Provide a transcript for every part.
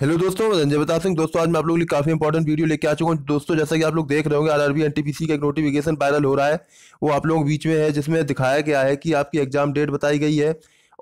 hello दोस्तों रंजय संजय बता सिंह दोस्तों आज मैं आप लोगों के लिए काफी इंपॉर्टेंट वीडियो लेके आ चुका हूँ दोस्तों जैसा कि आप लोग देख रहे होंगे आरआरबी एनटीपीसी का एक नोटिफिकेशन वायरल हो रहा है वो आप लोगों के बीच में है जिसमें दिखाया गया है कि आपकी एग्जाम डेट बताई गई है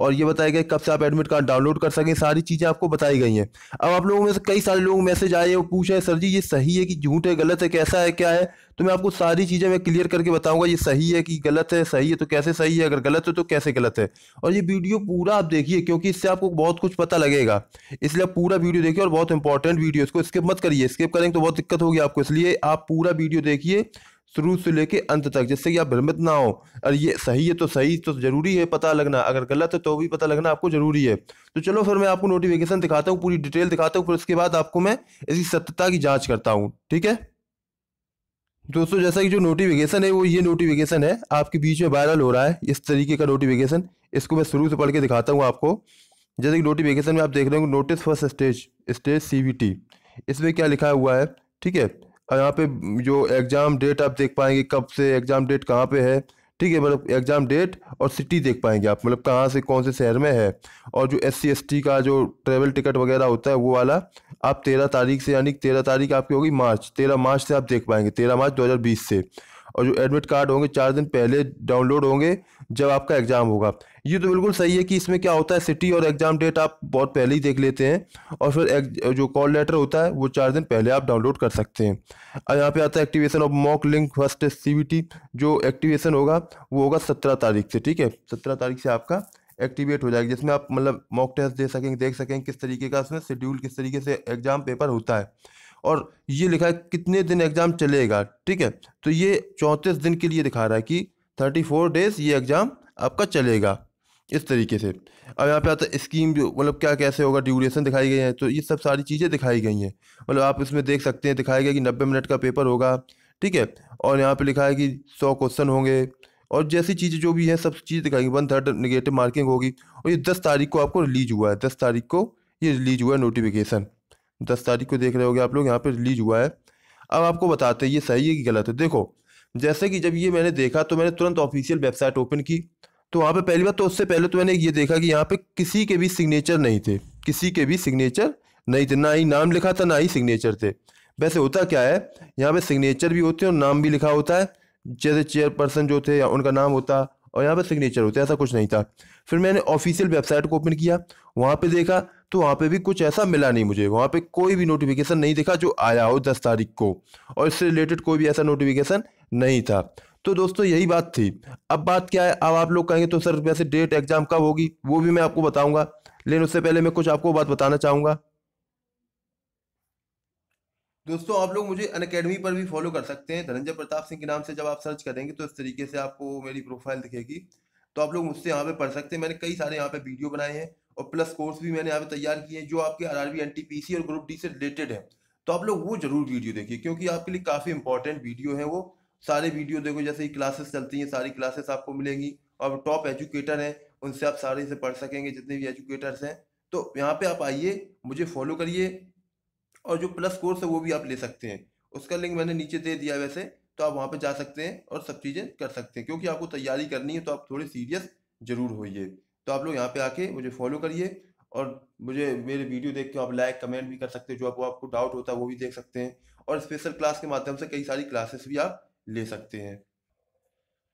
और ये बताया गया कब से आप एडमिट कार्ड डाउनलोड कर सकें सारी चीज़ें आपको बताई गई हैं अब आप लोगों में से कई सारे लोग मैसेज आए हैं और रहे सर जी ये सही है कि झूठ है गलत है कैसा है क्या है तो मैं आपको सारी चीज़ें मैं क्लियर करके बताऊंगा ये सही है कि गलत है सही है तो कैसे सही है अगर गलत है तो कैसे गलत है और ये वीडियो पूरा आप देखिए क्योंकि इससे आपको बहुत कुछ पता लगेगा इसलिए आप पूरा वीडियो देखिए और बहुत इंपॉर्टेंट वीडियो इसको स्किप मत करिए स्किप करेंगे तो बहुत दिक्कत होगी आपको इसलिए आप पूरा वीडियो देखिए शुरू से लेके अंत तक जिससे कि आप भ्रमित ना हो और ये सही है तो सही तो जरूरी है पता लगना अगर गलत है तो भी पता लगना आपको जरूरी है तो चलो फिर मैं आपको नोटिफिकेशन दिखाता हूँ पूरी डिटेल दिखाता हूँ फिर उसके बाद आपको मैं इसकी सत्यता की जाँच करता हूँ ठीक है दोस्तों जैसा कि जो नोटिफिकेशन है वो ये नोटिफिकेशन है आपके बीच में वायरल हो रहा है इस तरीके का नोटिफिकेशन इसको मैं शुरू से पढ़ के दिखाता हूँ आपको जैसे कि नोटिफिकेशन में आप देख रहे हो notice first stage stage CBT इसमें क्या लिखा हुआ है ठीक है यहाँ पे जो एग्ज़ाम डेट आप देख पाएंगे कब से एग्ज़ाम डेट कहाँ पे है ठीक है मतलब एग्ज़ाम डेट और सिटी देख पाएंगे आप मतलब कहाँ से कौन से शहर में है और जो एस सी का जो ट्रेवल टिकट वगैरह होता है वो वाला आप तेरह तारीख से यानी तेरह तारीख आपकी होगी मार्च तेरह मार्च से आप देख पाएंगे तेरह मार्च दो से और जो एडमिट कार्ड होंगे चार दिन पहले डाउनलोड होंगे जब आपका एग्ज़ाम होगा ये तो बिल्कुल सही है कि इसमें क्या होता है सिटी और एग्ज़ाम डेट आप बहुत पहले ही देख लेते हैं और फिर जो कॉल लेटर होता है वो चार दिन पहले आप डाउनलोड कर सकते हैं और यहाँ पे आता है activation of mock link first सी जो एक्टिवेशन होगा वो होगा सत्रह तारीख से ठीक है सत्रह तारीख से आपका एक्टिवेट हो जाएगा जिसमें आप मतलब मॉक टेस्ट दे सकेंगे देख सकेंगे किस तरीके का उसमें शेड्यूल किस तरीके से एग्ज़ाम पेपर होता है और ये लिखा है कितने दिन एग्ज़ाम चलेगा ठीक है तो ये चौंतीस दिन के लिए दिखा रहा है कि थर्टी फोर डेज़ ये एग्ज़ाम आपका चलेगा इस तरीके से अब यहाँ पे आता है स्कीम जो मतलब क्या कैसे होगा ड्यूरेशन दिखाई गई है तो ये सब सारी चीज़ें दिखाई गई हैं मतलब आप इसमें देख सकते हैं दिखाया गया कि नब्बे मिनट का पेपर होगा ठीक है और यहाँ पर लिखा है कि सौ क्वेश्चन होंगे और जैसी चीज़ें जो भी हैं सब चीज़ दिखाएंगी वन थर्ड निगेटिव मार्किंग होगी और ये दस तारीख को आपको रिलीज हुआ है दस तारीख को ये रिलीज हुआ है नोटिफिकेशन दस तारीख को देख रहे हो आप लोग यहाँ पे रिलीज हुआ है अब आपको बताते हैं ये सही है कि गलत है देखो जैसे कि जब ये मैंने देखा तो मैंने तुरंत ऑफिशियल वेबसाइट ओपन की तो वहाँ पे पहली बार तो उससे पहले तो मैंने ये देखा कि यहाँ पे किसी के भी सिग्नेचर नहीं थे किसी के भी सिग्नेचर नहीं थे ना ही नाम लिखा था ना ही सिग्नेचर थे वैसे होता क्या है यहाँ पे सिग्नेचर भी होते हैं और नाम भी लिखा होता है जैसे चेयरपर्सन जो थे उनका नाम होता और यहाँ पे सिग्नेचर होते ऐसा कुछ नहीं था फिर मैंने ऑफिशियल वेबसाइट को ओपन किया वहाँ पे देखा तो वहाँ पे भी कुछ ऐसा मिला नहीं मुझे वहाँ पे कोई भी नोटिफिकेशन नहीं दिखा जो आया हो दस तारीख को और इससे रिलेटेड कोई भी ऐसा नोटिफिकेशन नहीं था तो दोस्तों यही बात थी अब बात क्या है अब आप लोग कहेंगे तो सर वैसे डेट एग्जाम कब होगी वो भी मैं आपको बताऊंगा लेकिन उससे पहले मैं कुछ आपको बात बताना चाहूँगा दोस्तों आप लोग मुझे अन अकेडमी पर भी फॉलो कर सकते हैं धनंजय प्रताप सिंह के नाम से जब आप सर्च करेंगे तो इस तरीके से आपको मेरी प्रोफाइल दिखेगी तो आप लोग मुझसे यहाँ पे पढ़ सकते हैं मैंने कई सारे यहाँ पे वीडियो बनाए हैं और प्लस कोर्स भी मैंने यहाँ पे तैयार किए हैं जो आपके आर आर बी और ग्रुप डी से रिलेटेड है तो आप लोग वो जरूर वीडियो देखिए क्योंकि आपके लिए काफ़ी इंपॉर्टेंट वीडियो है वो सारे वीडियो देखो जैसे ही क्लासेस चलती हैं सारी क्लासेस आपको मिलेंगी और टॉप एजुकेटर हैं उनसे आप सारे से पढ़ सकेंगे जितने भी एजुकेटर्स हैं तो यहाँ पे आप आइए मुझे फॉलो करिए और जो प्लस कोर्स है वो भी आप ले सकते हैं उसका लिंक मैंने नीचे दे दिया वैसे तो आप वहाँ पर जा सकते हैं और सब चीज़ें कर सकते हैं क्योंकि आपको तैयारी करनी है तो आप थोड़े सीरियस जरूर होइए तो आप लोग यहाँ पे आके मुझे फॉलो करिए और मुझे मेरे वीडियो देख के आप लाइक कमेंट भी कर सकते हो जो आपको आपको डाउट होता है वो भी देख सकते हैं और स्पेशल क्लास के माध्यम से कई सारी क्लासेस भी आप ले सकते हैं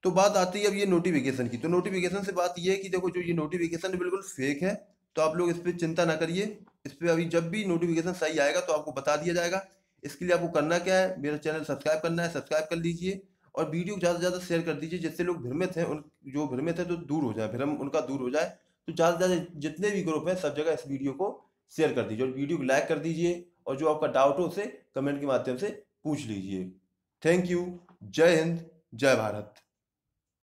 तो बात आती है अब ये नोटिफिकेशन की तो नोटिफिकेशन से बात ये है कि देखो जो ये नोटिफिकेशन बिल्कुल फेक है तो आप लोग इस पर चिंता ना करिए इस पर अभी जब भी नोटिफिकेशन सही आएगा तो आपको बता दिया जाएगा इसके लिए आपको करना क्या है मेरा चैनल सब्सक्राइब करना है सब्सक्राइब कर लीजिए और वीडियो ज़्यादा से ज़्यादा शेयर कर दीजिए जिससे लोग भ्रमित हैं उन जो भ्रमित हैं तो दूर हो जाए भ्रम उनका दूर हो जाए तो ज़्यादा से ज़्यादा जितने भी ग्रुप हैं सब जगह इस वीडियो को शेयर कर दीजिए और वीडियो को लाइक कर दीजिए और जो आपका डाउट हो उसे कमेंट के माध्यम से पूछ लीजिए थैंक यू जय हिंद जय भारत